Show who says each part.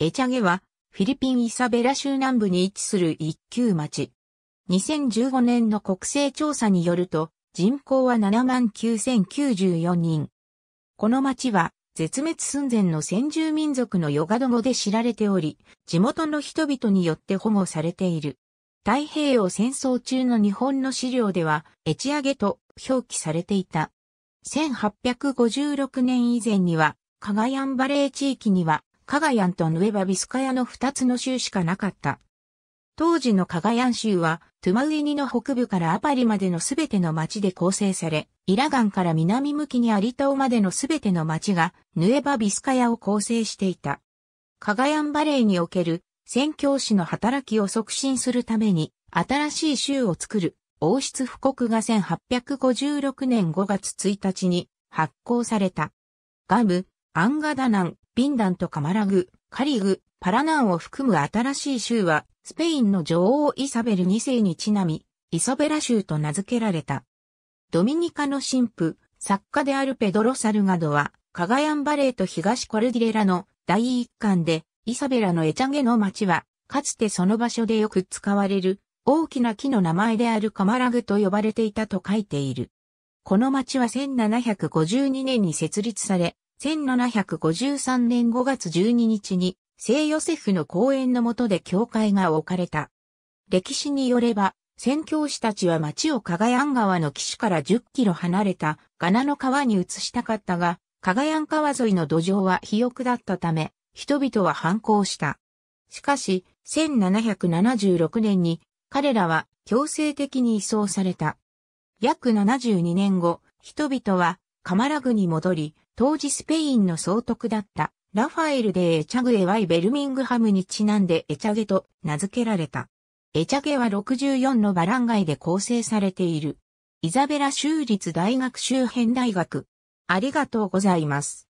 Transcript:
Speaker 1: エチャゲは、フィリピンイサベラ州南部に位置する一級町。2015年の国勢調査によると、人口は79,094人。この町は、絶滅寸前の先住民族のヨガド語で知られており、地元の人々によって保護されている。太平洋戦争中の日本の資料では、エチアゲと表記されていた。1856年以前には、カガヤンバレー地域にはカガヤンとヌエバ・ビスカヤの二つの州しかなかった。当時のカガヤン州は、トゥマウイニの北部からアパリまでのすべての町で構成され、イラガンから南向きにアリタオまでのすべての町が、ヌエバ・ビスカヤを構成していた。カガヤンバレーにおける、宣教師の働きを促進するために、新しい州を作る、王室布告が1856年5月1日に発行された。ガム、アンガダナン、ビンダンとカマラグ、カリグ、パラナンを含む新しい州は、スペインの女王イサベル2世にちなみ、イソベラ州と名付けられた。ドミニカの神父、作家であるペドロ・サルガドは、カガヤンバレーと東コルディレラの第一巻で、イサベラのエチャゲの町は、かつてその場所でよく使われる、大きな木の名前であるカマラグと呼ばれていたと書いている。この町は1752年に設立され、1753年5月12日に聖ヨセフの講演の下で教会が置かれた。歴史によれば、宣教師たちは町をカガヤン川の岸から10キロ離れたガナの川に移したかったが、カガヤン川沿いの土壌は肥沃だったため、人々は反抗した。しかし、1776年に彼らは強制的に移送された。約72年後、人々はカマラグに戻り、当時スペインの総督だったラファエル・でエチャグエワイベルミングハムにちなんでエチャゲと名付けられた。エチャゲは64のバランガイで構成されている。イザベラ州立大学周辺大学。ありがとうございます。